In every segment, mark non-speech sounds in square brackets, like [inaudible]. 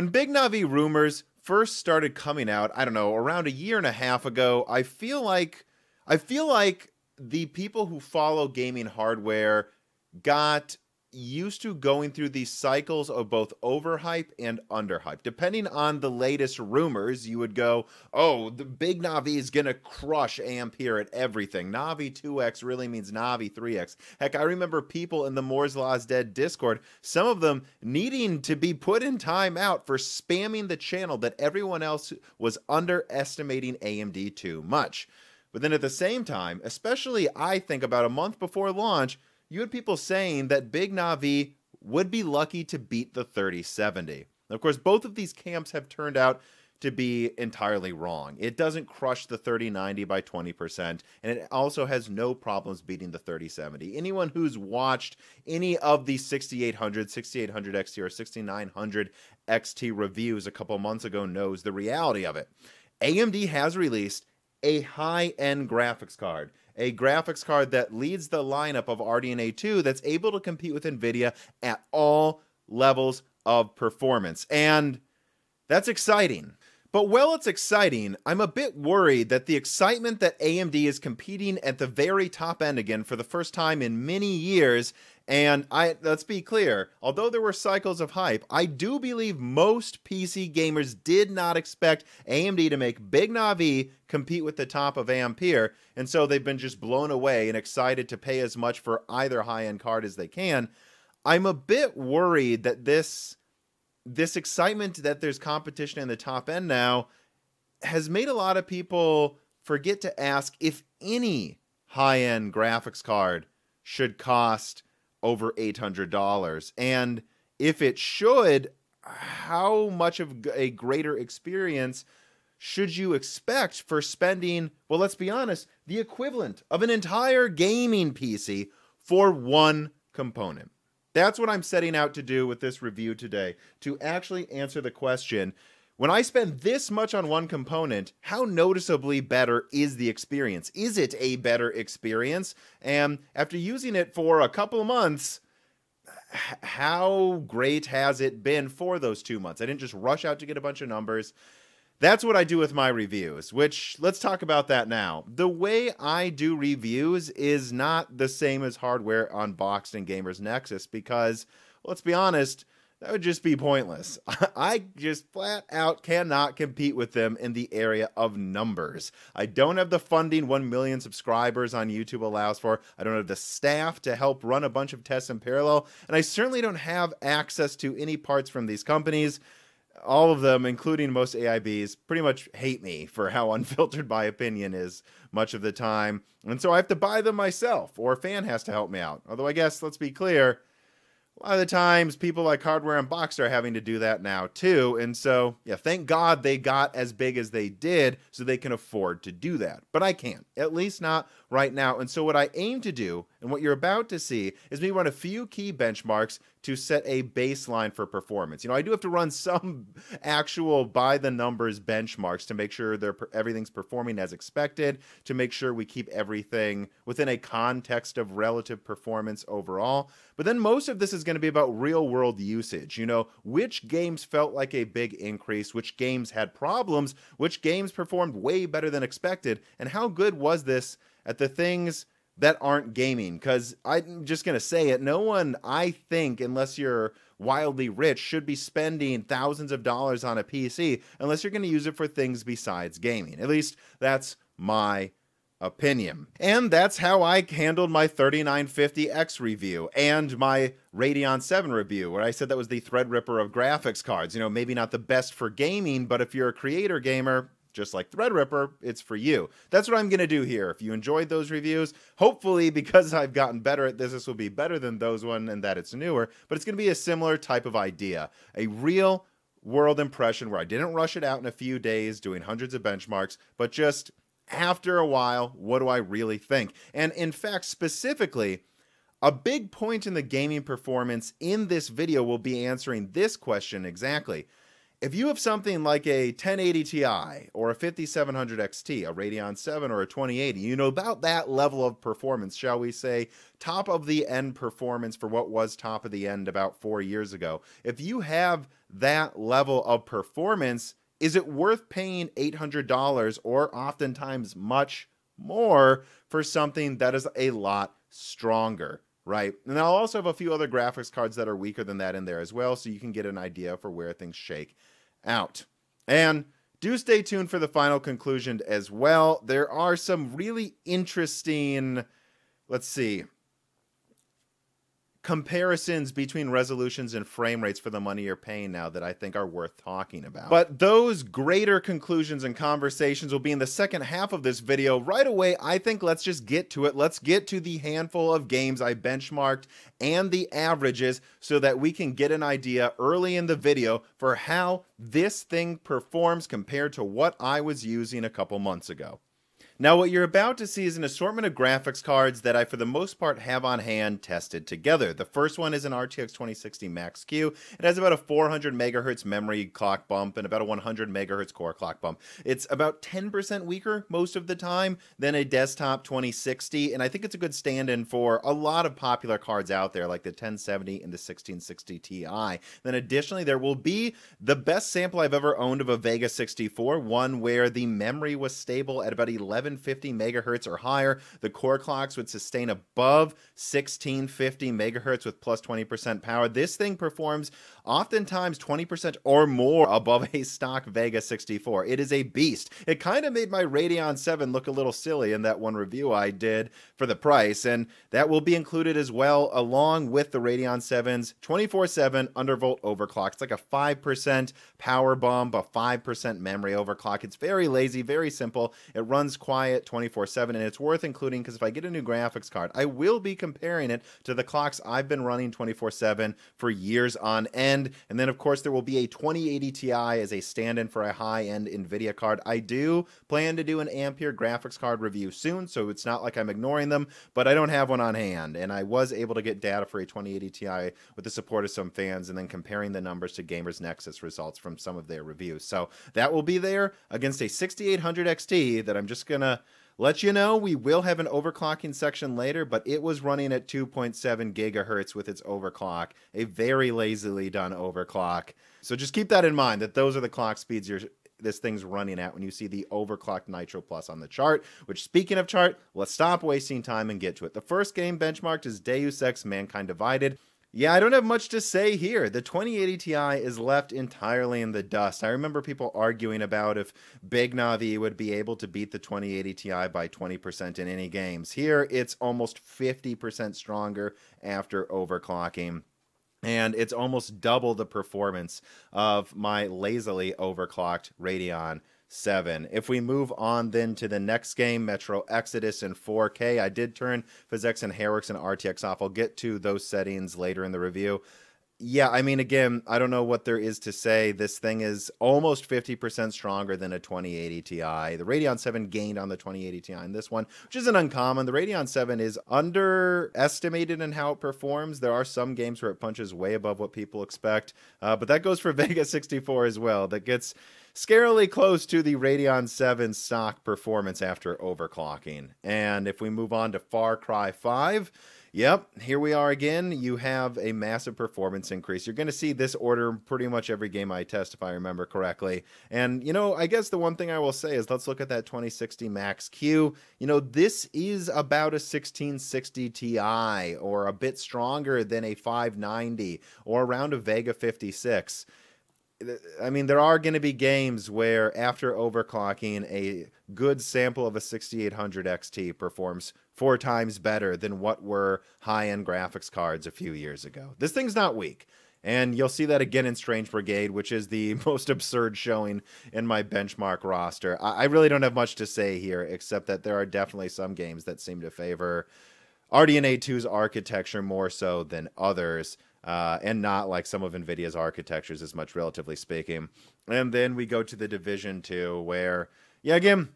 When Big Navi rumors first started coming out, I don't know, around a year and a half ago, I feel like I feel like the people who follow gaming hardware got used to going through these cycles of both overhype and underhype. Depending on the latest rumors, you would go, oh, the big Navi is going to crush Ampere at everything. Navi 2x really means Navi 3x. Heck, I remember people in the Moore's Law's Dead Discord, some of them needing to be put in timeout for spamming the channel that everyone else was underestimating AMD too much. But then at the same time, especially I think about a month before launch, you had people saying that Big Navi would be lucky to beat the 3070. Of course, both of these camps have turned out to be entirely wrong. It doesn't crush the 3090 by 20%, and it also has no problems beating the 3070. Anyone who's watched any of the 6800, 6800 XT, or 6900 XT reviews a couple months ago knows the reality of it. AMD has released a high end graphics card a graphics card that leads the lineup of RDNA 2 that's able to compete with NVIDIA at all levels of performance. And that's exciting. But while it's exciting, I'm a bit worried that the excitement that AMD is competing at the very top end again for the first time in many years, and I let's be clear, although there were cycles of hype, I do believe most PC gamers did not expect AMD to make Big Navi compete with the top of Ampere, and so they've been just blown away and excited to pay as much for either high-end card as they can. I'm a bit worried that this this excitement that there's competition in the top end now has made a lot of people forget to ask if any high end graphics card should cost over $800. And if it should, how much of a greater experience should you expect for spending, well, let's be honest, the equivalent of an entire gaming PC for one component? That's what I'm setting out to do with this review today to actually answer the question when I spend this much on one component, how noticeably better is the experience? Is it a better experience? And after using it for a couple of months, how great has it been for those two months? I didn't just rush out to get a bunch of numbers. That's what I do with my reviews, which let's talk about that now. The way I do reviews is not the same as hardware unboxed and Gamers Nexus because, let's be honest, that would just be pointless. [laughs] I just flat out cannot compete with them in the area of numbers. I don't have the funding 1 million subscribers on YouTube allows for. I don't have the staff to help run a bunch of tests in parallel. And I certainly don't have access to any parts from these companies all of them, including most AIBs, pretty much hate me for how [laughs] unfiltered my opinion is much of the time. And so I have to buy them myself, or a fan has to help me out. Although, I guess, let's be clear, a lot of the times people like hardware and box are having to do that now too and so yeah thank god they got as big as they did so they can afford to do that but i can't at least not right now and so what i aim to do and what you're about to see is me run a few key benchmarks to set a baseline for performance you know i do have to run [laughs] some actual by the numbers benchmarks to make sure they're everything's performing as expected to make sure we keep everything within a context of relative performance overall but then most of this is going to be about real world usage. You know, which games felt like a big increase, which games had problems, which games performed way better than expected, and how good was this at the things that aren't gaming because I'm just going to say it. No one, I think, unless you're wildly rich, should be spending thousands of dollars on a PC unless you're going to use it for things besides gaming. At least that's my opinion. And that's how I handled my 3950X review and my Radeon 7 review, where I said that was the Threadripper of graphics cards. You know, maybe not the best for gaming, but if you're a creator gamer, just like Threadripper, it's for you. That's what I'm going to do here. If you enjoyed those reviews, hopefully [laughs] because I've gotten better at this, this will be better than those one and that it's newer, but it's going to be a similar type of idea. A real world impression where I didn't rush it out in a few days doing hundreds of benchmarks, but just after a while, what do I really think? And in fact, specifically, a big point in the gaming performance in this video will be answering this question exactly. If you have something like a 1080 Ti or a 5700 XT, a Radeon 7 or a 2080, you know about that level of performance, shall we say, top of the end performance for what was top of the end about four years ago. If you have that level of performance, is it worth paying $800 or oftentimes much more for something that is a lot stronger? right? And I'll also have a few other graphics cards that are weaker than that in there as well, so you can get an idea for where things shake out. And do stay tuned for the final conclusion as well. There are some really interesting, let's see, comparisons between resolutions and frame rates for the money you're paying now that I think are worth talking about. But those greater conclusions and conversations will be in the second half of this video. Right away, I think let's just get to it. Let's get to the handful of games I benchmarked and the averages so that we can get an idea early in the video for how this thing performs compared to what I was using a couple months ago. Now, what you're about to see is an assortment of graphics cards that I, for the most part, have on hand tested together. The first one is an RTX 2060 Max-Q. It has about a 400 megahertz memory clock bump and about a 100 megahertz core clock bump. It's about 10% weaker most of the time than a desktop 2060, and I think it's a good stand-in for a lot of popular cards out there, like the 1070 and the 1660 Ti. Then additionally, there will be the best sample I've ever owned of a Vega 64, one where the memory was stable at about 11 1150 megahertz or higher. The core clocks would sustain above 1650 megahertz with plus 20% power. This thing performs oftentimes 20% or more above a stock Vega 64. It is a beast. It kind of made my Radeon 7 look a little silly in that one review I did for the price, and that will be included as well along with the Radeon 7's 24 7 undervolt overclock. It's like a 5% power bomb, a 5% memory overclock. It's very lazy, very simple. It runs quite buy 24 7, and it's worth including because if I get a new graphics card, I will be comparing it to the clocks I've been running 24 7 for years on end. And then, of course, there will be a 2080 Ti as a stand in for a high end NVIDIA card. I do plan to do an Ampere graphics card review soon, so it's not like I'm ignoring them, but I don't have one on hand. And I was able to get data for a 2080 Ti with the support of some fans and then comparing the numbers to Gamers Nexus results from some of their reviews. So that will be there against a 6800 XT that I'm just going to let you know we will have an overclocking section later, but it was running at 2.7 gigahertz with its overclock, a very lazily done overclock. So just keep that in mind that those are the clock speeds you're this thing's running at when you see the overclocked Nitro Plus on the chart. Which, speaking of chart, let's stop wasting time and get to it. The first game benchmarked is Deus Ex Mankind Divided. Yeah, I don't have much to say here. The 2080 Ti is left entirely in the dust. I remember people arguing about if Big Navi would be able to beat the 2080 Ti by 20% in any games. Here, it's almost 50% stronger after overclocking and it's almost double the performance of my lazily overclocked Radeon 7. If we move on then to the next game, Metro Exodus in 4K, I did turn PhysX and Herix and RTX off. I'll get to those settings later in the review. Yeah, I mean, again, I don't know what there is to say. This thing is almost 50% stronger than a 2080 Ti. The Radeon 7 gained on the 2080 Ti in this one, which isn't uncommon. The Radeon 7 is underestimated in how it performs. There are some games where it punches way above what people expect, uh, but that goes for [laughs] Vega 64 as well. That gets scarily close to the Radeon 7 stock performance after overclocking. And if we move on to Far Cry 5, Yep, here we are again. You have a massive performance increase. You're going to see this order pretty much every game I test, if I remember correctly. And, you know, I guess the one thing I will say is let's look at that 2060 Max Q. You know, this is about a 1660 Ti or a bit stronger than a 590 or around a Vega 56. I mean, there are going to be games where after overclocking, a good sample of a 6800 XT performs four times better than what were high end graphics cards a few years ago. This thing's not weak. And you'll see that again in Strange Brigade, which is the [laughs] most absurd showing in my benchmark roster. I, really don't have much to say here, except that there are definitely some games that seem to favor RDNA 2's architecture more so than others uh, and not like some of NVIDIA's architectures as much, relatively speaking. And then we go to the Division 2, where, yeah, again,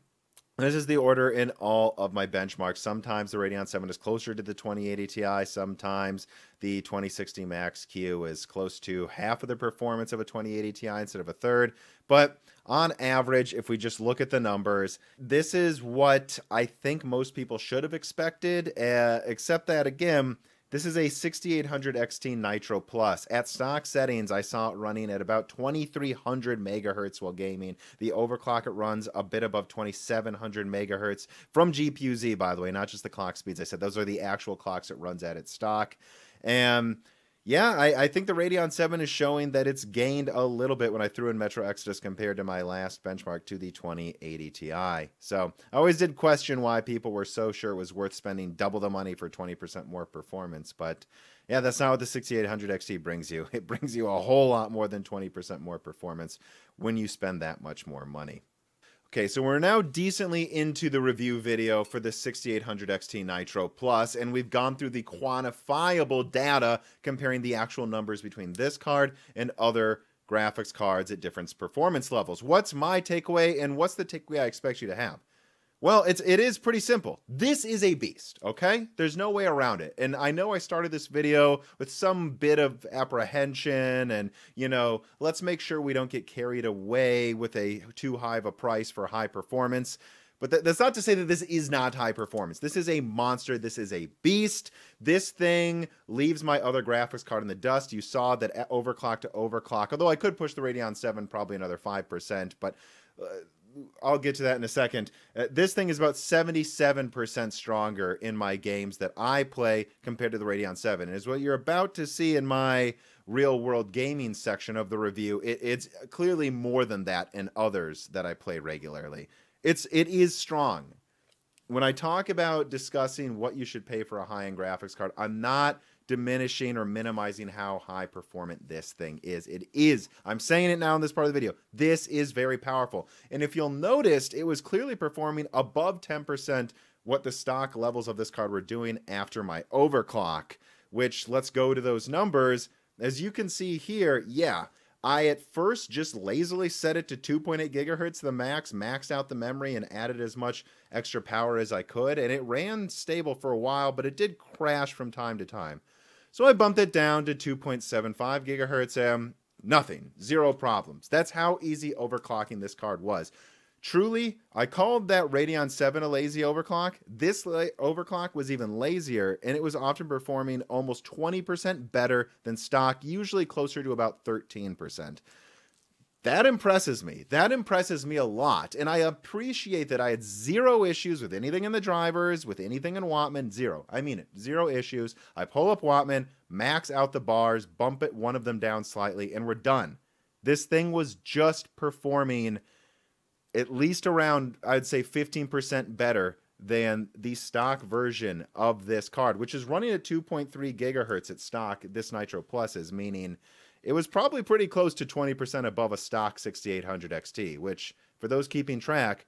this is the order in all of my benchmarks. Sometimes the Radeon 7 is closer to the 2080 Ti. Sometimes the 2060 Max Q is close to half of the performance of a 2080 Ti instead of a third. But on average, if we just look at the numbers, this is what I think most people should have expected, uh, except that, again, this is a 6800 XT Nitro Plus. At stock settings, I saw it running at about 2300 megahertz while gaming. The overclock it runs a bit above 2700 megahertz from GPU-Z, by the way, not just the clock speeds. I said those are the actual clocks it runs at its stock. And yeah, I, I think the Radeon 7 is showing that it's gained a little bit when I threw in Metro Exodus compared to my last benchmark to the 2080 Ti. So I always did question why people were so sure it was worth spending double the money for 20% more performance, but yeah, that's not what the 6800 XT brings you. [laughs] It brings you a whole lot more than 20% more performance when you spend that much more money. Okay, so we're now decently into the review video for the 6800 XT Nitro Plus, and we've gone through the quantifiable data comparing the actual numbers between this card and other graphics cards at different performance levels. What's my takeaway, and what's the takeaway I expect you to have? Well, it's it is pretty simple. This is a beast, okay? There's no way around it. And I know I started this video with some bit of apprehension and, you know, let's make sure we don't get carried away with a too high of a price for high performance. But th that's not to say that this is not high performance. This is a monster. This is a beast. This thing leaves my other graphics card in the dust. You saw that eh, overclock to overclock, although I could push the Radeon 7 probably another 5%, but uh, I'll get to that in a second. Uh, this thing is about 77% stronger in my games that I play compared to the Radeon 7. And is what you're about to see in my real world gaming section of the review. It, it's clearly more than that in others that I play regularly. It's it is strong. When I talk about discussing what you should pay for a high-end graphics card, I'm not diminishing or minimizing how high performant this thing is. It is. I'm saying it now in this part of the video. This is very powerful. And if you'll notice, it was clearly performing above 10% what the stock levels of this card were doing after my overclock, which let's go to those numbers. As you can see here, yeah, I at first just lazily set it to 2.8 gigahertz, the max, maxed out the memory and added as much extra power as I could. And it ran stable for a while, but it did crash from time to time. So I bumped it down to 2.75 gigahertz AM. Um, nothing, zero problems. That's how easy overclocking this card was. Truly, I called that Radeon 7 a lazy overclock. This la overclock was even lazier, and it was often performing almost 20% better than stock, usually closer to about 13%. That impresses me. That impresses me a lot. And I appreciate that I had zero issues with anything in the drivers, with anything in Wattman. Zero. I mean it. Zero issues. I pull up Wattman, max out the bars, bump it one of them down slightly, and we're done. This thing was just performing at least around, I'd say 15% better than the stock version of this card, which is running at 2.3 gigahertz at stock. This Nitro Plus is, meaning it was probably pretty close to 20% above a stock 6800 XT, which for those keeping track,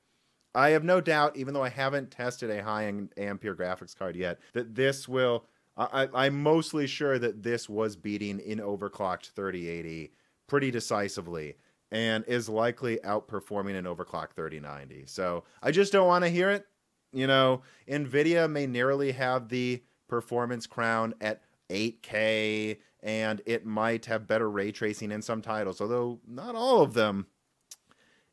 I have no doubt, even though I haven't tested a high-end Ampere graphics card yet, that this will. I, I'm mostly sure that this was beating in overclocked 3080 pretty decisively and is likely outperforming an overclock 3090. So I just don't want to hear it. You know, Nvidia may narrowly have the performance crown at 8K and it might have better ray tracing in some titles, although not all of them.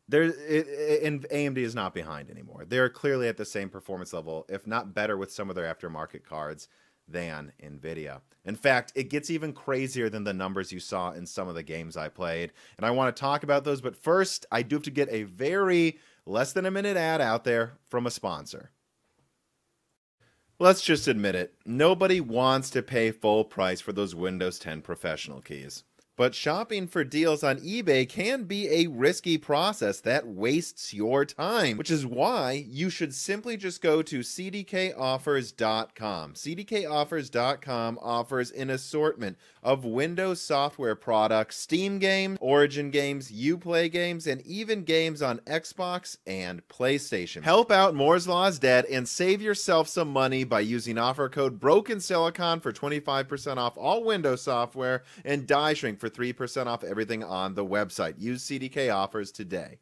There, it, it, and AMD is not behind anymore. They're clearly at the same performance level, if not better, with some of their aftermarket cards than Nvidia. In fact, it gets even crazier than the numbers you saw in some of the games I played, and I want to talk about those. But first, I do have to get a very less than a minute ad out there from a sponsor. Let's just admit it. Nobody wants to pay full price for those Windows 10 professional keys. But shopping for deals on eBay can be a risky process that wastes your time, which is why you should simply just go to cdkoffers.com. cdkoffers.com offers an assortment of Windows software products, Steam games, Origin games, Uplay games, and even games on Xbox and PlayStation. Help out Moore's Law's dead and save yourself some money by using offer code BROKENSILICON for 25% off all Windows software and DieShrink for 3% off everything on the website. Use CDK offers today.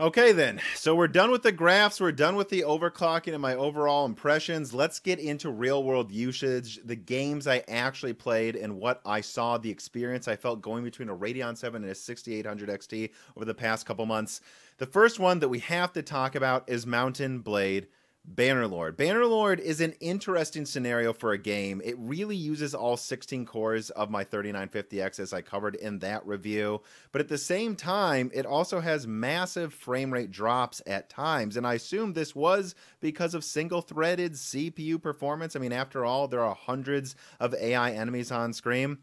Okay, then. So we're done with the graphs. We're done with the overclocking and my overall impressions. Let's get into real world usage, the games I actually played, and what I saw, the experience I felt going between a Radeon 7 and a 6800 XT over the past couple months. The first one that we have to talk about is Mountain Blade Bannerlord. Bannerlord is an interesting scenario for a game. It really uses all 16 cores of my 3950X as I covered in that review, but at the same time, it also has massive frame rate drops at times. And I assume this was because of single threaded CPU performance. I mean, after all, there are hundreds of AI enemies on screen.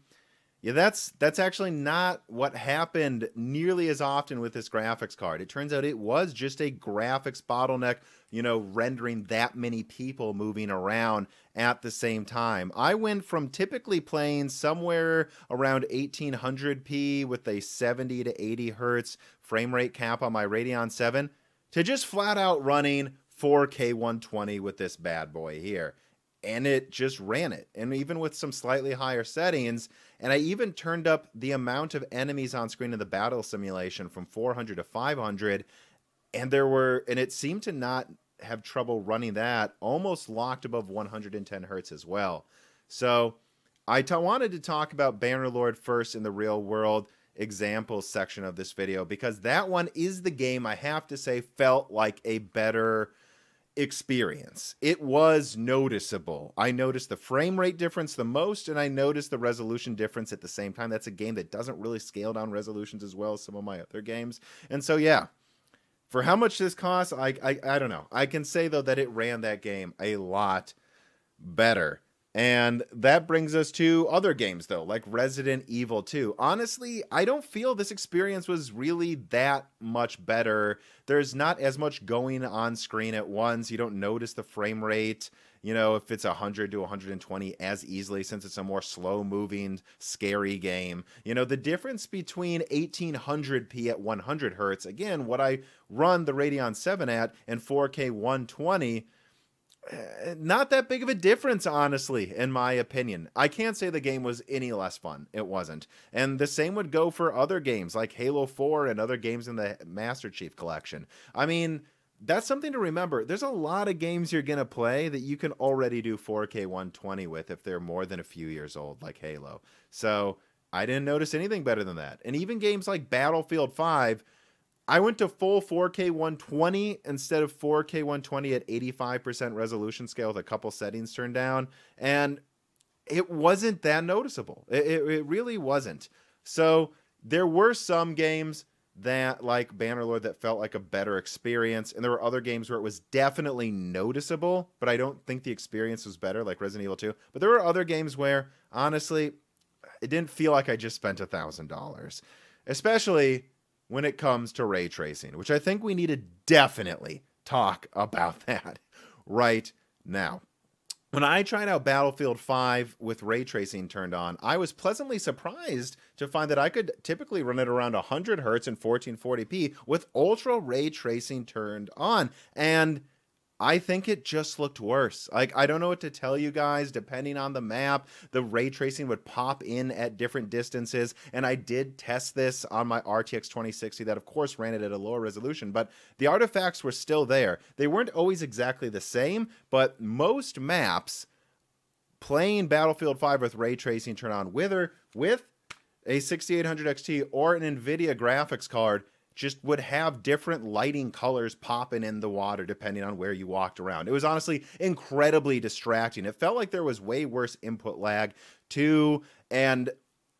Yeah, that's that's actually not what happened nearly as often with this graphics card. It turns out it was just a graphics bottleneck, you know, rendering that many people moving around at the same time. I went from typically playing somewhere around 1800p with a 70 to 80 hertz frame rate cap on my Radeon 7 to just flat out running 4K 120 with this bad boy here and it just ran it. And even with some slightly higher settings, and I even turned up the amount of enemies on screen in the battle simulation from 400 to 500, and there were, and it seemed to not have trouble running that almost locked above 110 hertz as well. So I t- wanted to talk about Bannerlord first in the real world examples section of this video because that one is the game I have to say felt like a better experience. It was noticeable. I noticed the frame rate difference the most, and I noticed the resolution difference at the same time. That's a game that doesn't really scale down resolutions as well as some of my other games. And so, yeah, for how much this costs, I, I, I don't know. I can say, though, that it ran that game a lot better. And that brings us to other games, though, like Resident Evil 2. Honestly, I don't feel this experience was really that much better. There's not as much going on screen at once. You don't notice the frame rate, you know, if it's 100 to 120 as easily, since it's a more slow moving, scary game. You know, the difference between 1800p at 100 hertz, again, what I run the Radeon 7 at, and 4K 120 Eh, not that big of a difference, honestly, in my opinion. I can't say the game was any less fun. It wasn't. And the same would go for other games like Halo 4 and other games in the Master Chief Collection. I mean, that's something to remember. There's a lot of games you're going to play that you can already do 4K 120 with if they're more than a few years old, like Halo. So I didn't notice anything better than that. And even games like Battlefield 5 I went to full 4K 120 instead of 4K 120 at 85% resolution scale with a couple settings turned down. And it wasn't that noticeable. It, it, it, really wasn't. So there were some games that, like Bannerlord, that felt like a better experience. And there were other games where it was definitely noticeable, but I don't think the experience was better, like Resident Evil 2. But there were other games where, honestly, it didn't feel like I just spent a $1,000. Especially when it comes to ray tracing, which I think we need to definitely talk about [laughs] that right now. When I tried out Battlefield 5 with ray tracing turned on, I was pleasantly surprised to find that I could typically run it around 100 hertz in 1440p with ultra ray tracing turned on. And I think it just looked worse. Like, I don't know what to tell you guys. Depending on the map, the ray tracing would pop in at different distances. And I did test this on my RTX 2060, that of course ran it at a lower resolution, but the artifacts were still there. They weren't always exactly the same, but most maps playing Battlefield 5 with ray tracing turn on wither with a 6800 XT or an NVIDIA graphics card just would have different lighting colors popping in the water depending on where you walked around. It was honestly incredibly distracting. It felt like there was way worse input lag too. And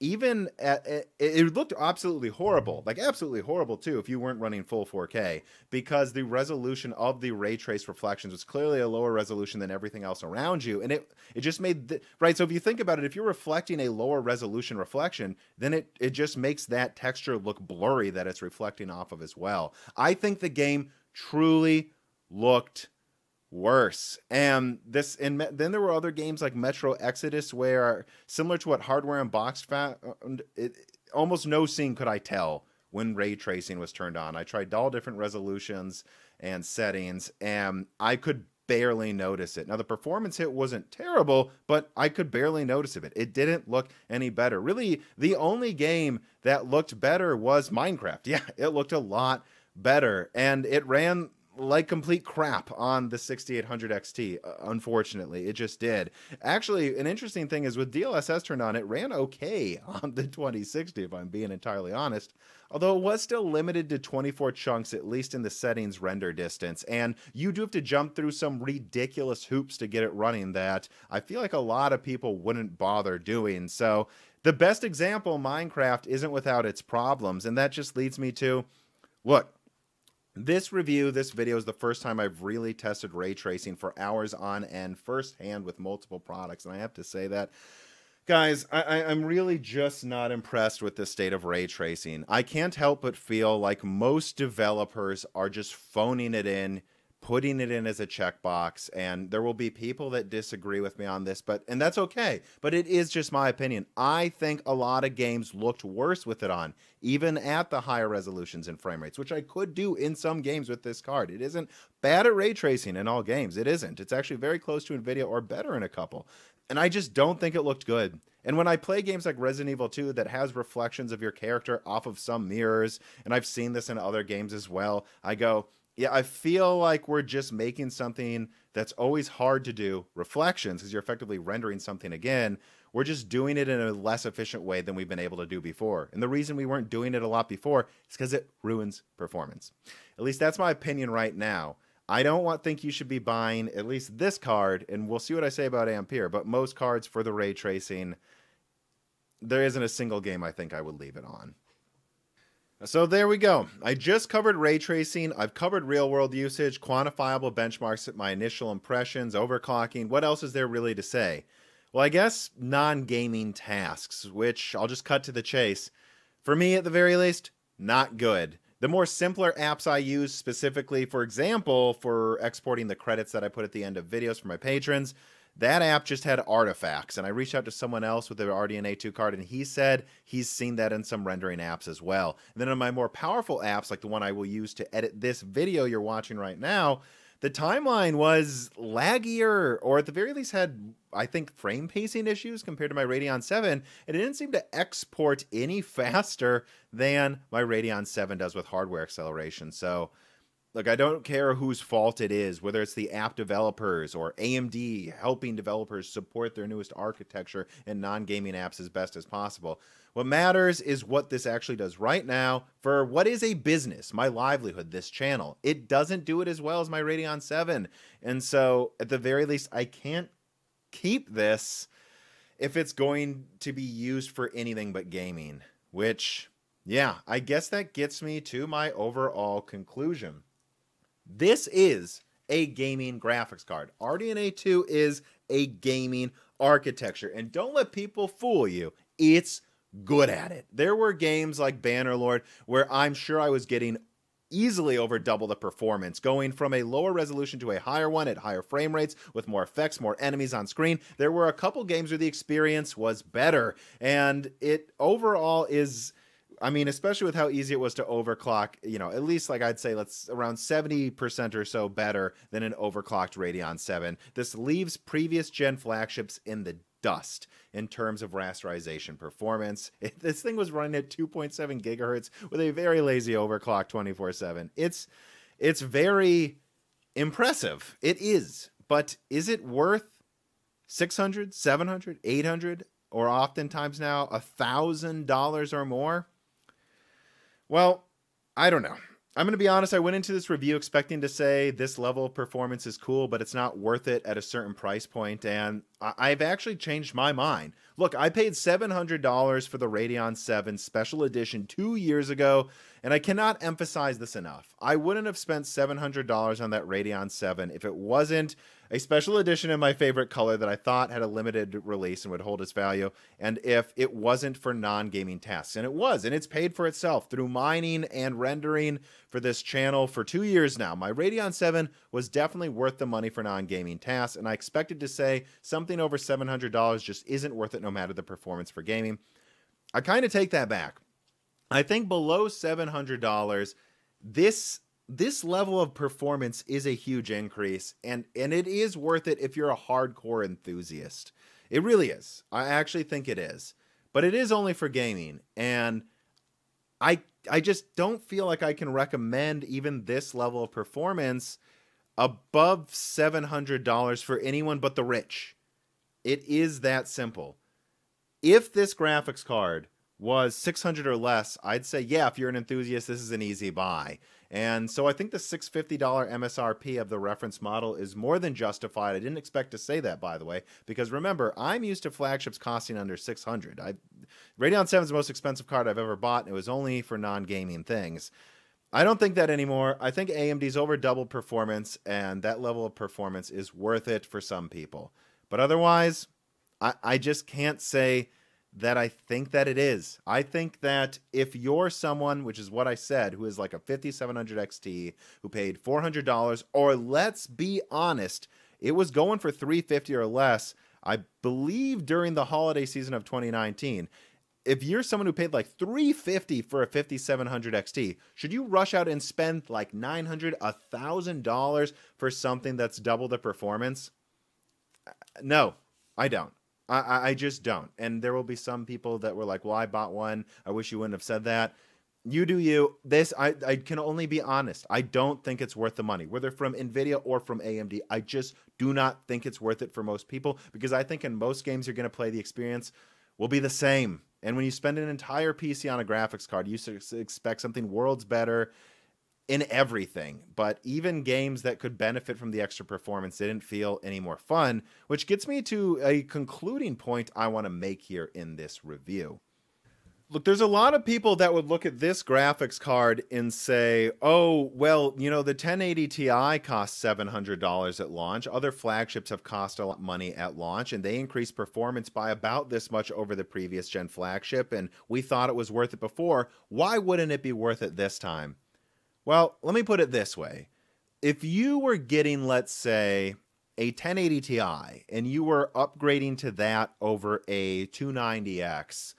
even at, it, it, looked absolutely horrible, like absolutely horrible too, if you weren't running full 4K, because the resolution of the ray trace reflections was clearly a lower resolution than everything else around you, and it it just made the, right. So if you think about it, if you're reflecting a lower resolution reflection, then it it just makes that texture look blurry that it's reflecting off of as well. I think the game truly looked worse. And this, and then there were other games like Metro Exodus, where similar to what Hardware Unboxed found, it, almost no scene could I tell when ray tracing was turned on. I tried all different resolutions and settings, and I could barely notice it. Now, the performance hit wasn't terrible, but I could barely notice it. It didn't look any better. Really, the only game that looked better was Minecraft. [laughs] Yeah, it looked a lot better, and it ran like complete crap on the 6800 XT. Uh, unfortunately, it just did. Actually, an interesting thing is with DLSS turned on, it ran okay [laughs] on the 2060. If I'm being entirely honest, although it was still limited to 24 chunks, at least in the settings render distance, and you do have to jump through some ridiculous hoops to get it running. That I feel like a lot of people wouldn't bother doing. So the best example, Minecraft, isn't without its problems, and that just leads me to, look this review, this video is the first time I've really tested ray tracing for hours on end firsthand with multiple products. And I have to say that, guys, I, am really just not impressed with the state of ray tracing. I can't help but feel like most developers are just phoning it in putting it in as a checkbox and there will be people that disagree with me on this but and that's okay but it is just my opinion i think a lot of games looked worse with it on even at the higher resolutions and frame rates which i could do in some games with this card it isn't bad at ray tracing in all games it isn't it's actually very close to nvidia or better in a couple and i just don't think it looked good and when I play games like Resident Evil 2 that has reflections of your character off of some mirrors, and I've seen this in other games as well, I go, yeah, I feel like we're just making something that's always hard to do reflections because you're effectively rendering something again. We're just doing it in a less efficient way than we've been able to do before. And the reason we weren't doing it a lot before is because it ruins performance. At least that's my opinion right now. I don't want, think you should be buying at least this card, and we'll see what I say about Ampere, but most cards for the ray tracing, there isn't a single game I think I would leave it on. So there we go. I just covered ray tracing. I've covered real world usage, quantifiable benchmarks my initial impressions, overclocking. What else is there really to say? Well, I guess non gaming tasks, which I'll just cut to the chase. For me, at the very least, not good. The more simpler apps I use, specifically, for example, for exporting the credits that I put at the end of videos for my patrons, that app just had artifacts, and I reached out to someone else with the RDNA2 card, and he said he's seen that in some rendering apps as well. And then on my more powerful apps, like the one I will use to edit this video you're watching right now, the timeline was laggier, or at the very least had, I think, frame pacing issues compared to my Radeon 7, and it didn't seem to export any [laughs] faster than my Radeon 7 does with hardware acceleration. So Look, I don't care whose fault it is, whether it's the app developers or AMD helping developers support their newest architecture and non gaming apps as best as possible. What matters is what this actually does right now for what is a business, my livelihood, this channel. It doesn't do it as well as my Radeon 7. And so, at the very least, I can't keep this if it's going to be used for anything but gaming, which, yeah, I guess that gets me to my overall conclusion this is a gaming graphics card. RDNA 2 is a gaming architecture. And don't let people fool you. It's good at it. There were games like Bannerlord where I'm sure I was getting easily over double the performance, going from a lower resolution to a higher one at higher frame rates with more effects, more enemies on screen. There were a couple games where the experience was better, and it overall is I mean, especially with how easy it was to overclock, you know, at least like I'd say let's around 70% or so better than an overclocked Radeon 7. This leaves previous gen flagships in the dust in terms of rasterization performance. [laughs] It, this thing was running at 2.7 gigahertz with a very lazy overclock 24/7. It's it's very impressive. It is. But is it worth 600, 700, 800 or oftentimes now $1,000 or more? Well, I don't know. I'm going to be honest, I went into this review expecting to say this level of performance is cool, but it's not worth it at a certain price point, and I've actually changed my mind. Look, I paid $700 for the Radeon 7 Special Edition two years ago, and I cannot emphasize this enough. I wouldn't have spent $700 on that Radeon 7 if it wasn't a special edition in my favorite color that I thought had a limited release and would hold its value, and if it wasn't for non gaming tasks. And it was, and it's paid for itself through mining and rendering for this channel for two years now. My Radeon 7 was definitely worth the money for non gaming tasks, and I expected to say something over $700 just isn't worth it no matter the performance for gaming. I kind of take that back. I think below $700, this this level of performance is a huge increase and and it is worth it if you're a hardcore enthusiast. It really is. I actually think it is. But it is only for gaming and I I just don't feel like I can recommend even this level of performance above $700 for anyone but the rich. It is that simple. If this graphics card was 600 or less, I'd say yeah, if you're an enthusiast this is an easy buy. And so I think the $650 MSRP of the reference model is more than justified. I didn't expect to say that, by the way, because remember, I'm used to flagships costing under 600. I, Radeon 7 is the most expensive card I've ever bought, and it was only for non-gaming things. I don't think that anymore. I think AMD's over double performance, and that level of performance is worth it for some people. But otherwise, I, I just can't say – that I think that it is. I think that if you're someone, which is what I said, who is like a 5700 XT who paid $400 or let's be honest, it was going for 350 or less, I believe during the holiday season of 2019. If you're someone who paid like 350 for a 5700 XT, should you rush out and spend like 900, $1000 for something that's double the performance? Uh, no, I don't. I, I just don't. And there will be some people that were like, well, I bought one. I wish you wouldn't have said that. You do you. This, I, I can only be honest. I don't think it's worth the money, whether from NVIDIA or from AMD. I just do not think it's worth it for most people because I think in most games you're going to play the experience will be the same. And when you spend an entire PC on a graphics card, you expect something worlds better in everything, but even games that could benefit from the extra performance didn't feel any more fun, which gets me to a concluding point I want to make here in this review. Look, there's a lot of people that would look at this graphics card and say, oh, well, you know, the 1080 Ti cost $700 at launch. Other flagships have cost a lot of money at launch, and they increased performance by about this much over the previous gen flagship, and we thought it was worth it before. Why wouldn't it be worth it this time? Well, let me put it this way. If you were getting, let's say, a 1080 Ti and you were upgrading to that over a 290X,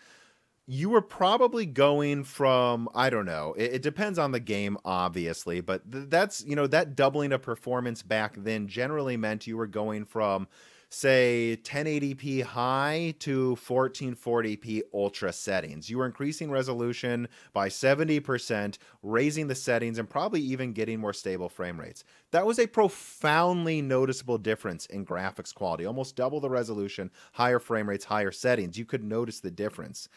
you were probably going from, I don't know, it, it depends on the game, obviously, but th- that's, you know, that doubling of performance back then generally meant you were going from say 1080p high to 1440p ultra settings. You are increasing resolution by 70%, raising the settings, and probably even getting more stable frame rates. That was a profoundly noticeable difference in graphics quality. Almost double the resolution, higher frame rates, higher settings. You could notice the difference.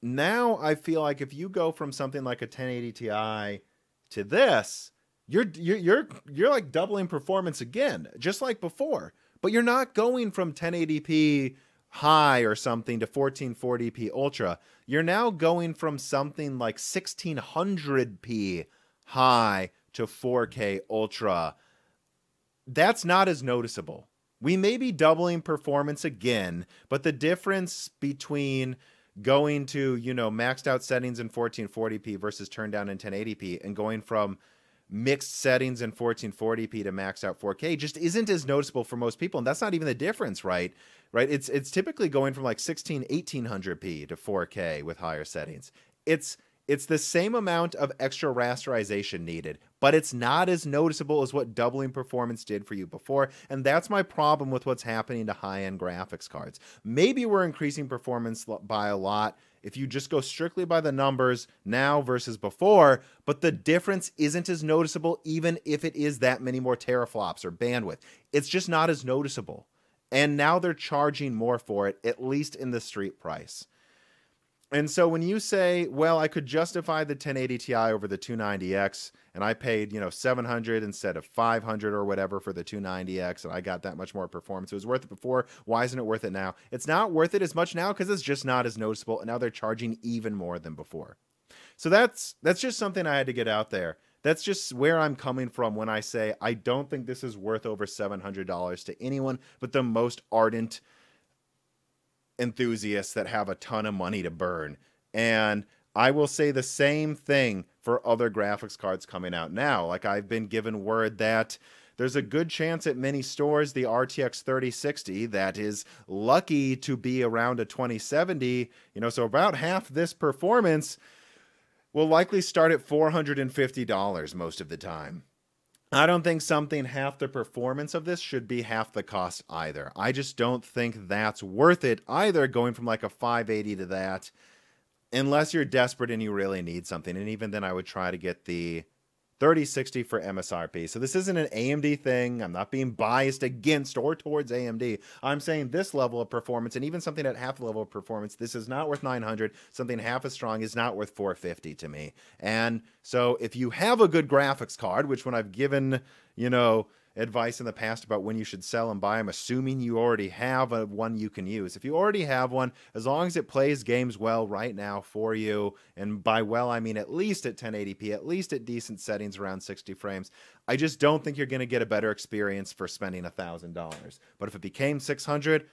Now I feel like if you go from something like a 1080 Ti to this, you're you're you're, you're like doubling performance again, just like before but you're not going from 1080p high or something to 1440p ultra. You're now going from something like 1600p high to 4K ultra. That's not as noticeable. We may be doubling performance again, but the difference between going to, you know, maxed out settings in 1440p versus turned down in 1080p and going from mixed settings in 1440p to max out 4K just isn't as noticeable for most people and that's not even the difference, right? Right? It's it's typically going from like 16 1800p to 4K with higher settings. It's it's the same amount of extra rasterization needed, but it's not as noticeable as what doubling performance did for you before, and that's my problem with what's happening to high-end graphics cards. Maybe we're increasing performance by a lot if you just go strictly by the numbers now versus before, but the difference isn't as noticeable even if it is that many more teraflops or bandwidth. It's just not as noticeable. And now they're charging more for it, at least in the street price. And so when you say, well, I could justify the 1080 Ti over the 290X and I paid, you know, 700 instead of 500 or whatever for the 290X and I got that much more performance. It was worth it before. Why isn't it worth it now? It's not worth it as much now cuz it's just not as noticeable and now they're charging even more than before. So that's that's just something I had to get out there. That's just where I'm coming from when I say I don't think this is worth over $700 to anyone but the most ardent enthusiasts that have a ton of money to burn. And I will say the same thing for other graphics cards coming out now. Like I've been given word that there's a good chance at many stores the RTX 3060 that is lucky to be around a 2070, you know, so about half this performance will likely start at $450 most of the time. I don't think something half the performance of this should be half the cost either. I just don't think that's worth it either, going from like a 580 to that, unless you're desperate and you really need something. And even then, I would try to get the 3060 for MSRP. So this isn't an AMD thing. I'm not being biased against or towards AMD. I'm saying this level of performance and even something at half the level of performance, this is not worth 900. Something half as strong is not worth 450 to me. And so if you have a good graphics card, which when I've given, you know, advice in the past about when you should sell and buy. I'm assuming you already have a, one you can use. If you already have one, as long as it plays games well right now for you, and by well, I mean at least at 1080p, at least at decent settings around 60 frames, I just don't think you're going to get a better experience for spending $1,000. But if it became 600,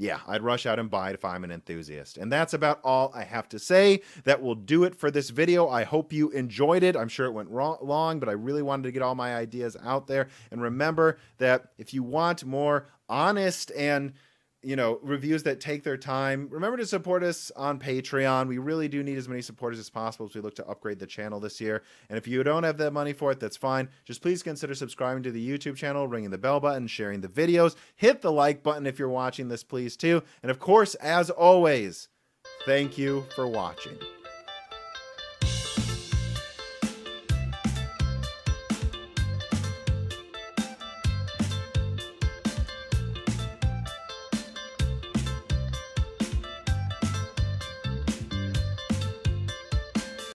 yeah, I'd rush out and buy it if I'm an enthusiast. And that's about all I have to say. That will do it for this video. I hope you enjoyed it. I'm sure it went wrong, long, but I really wanted to get all my ideas out there. And remember that if you want more honest and you know, reviews that take their time. Remember to support us on Patreon. We really do need as many supporters as possible as we look to upgrade the channel this year. And if you don't have the money for it, that's fine. Just please consider subscribing to the YouTube channel, ringing the bell button, sharing the videos. Hit the like button if you're watching this, please, too. And of course, as always, thank you for watching.